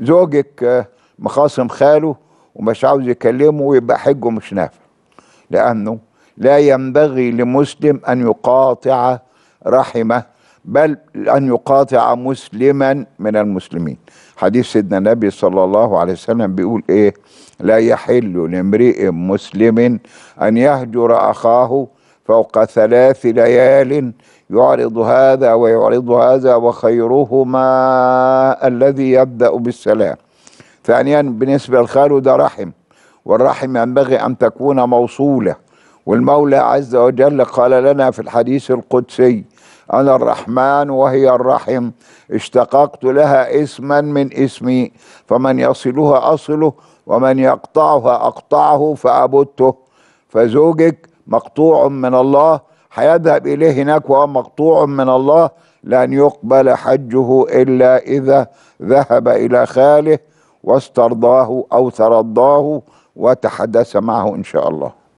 زوجك آه، مخاصم خاله ومش عاوز يكلمه ويبقى حجه مش نافع لأنه لا ينبغي لمسلم أن يقاطع رحمه بل أن يقاطع مسلما من المسلمين حديث سيدنا النبي صلى الله عليه وسلم بيقول إيه لا يحل لامرئ مسلم أن يهجر أخاه فوق ثلاث ليال يعرض هذا ويعرض هذا وخيرهما الذي يبدأ بالسلام ثانيا بالنسبة للخال ده رحم والرحم ينبغي أن تكون موصولة والمولى عز وجل قال لنا في الحديث القدسي أنا الرحمن وهي الرحم اشتققت لها اسما من اسمي فمن يصلها أصله ومن يقطعها أقطعه فأبته فزوجك مقطوع من الله هيذهب إليه هناك وهو مقطوع من الله لن يقبل حجه إلا إذا ذهب إلى خاله واسترضاه أو ترضاه وتحدث معه إن شاء الله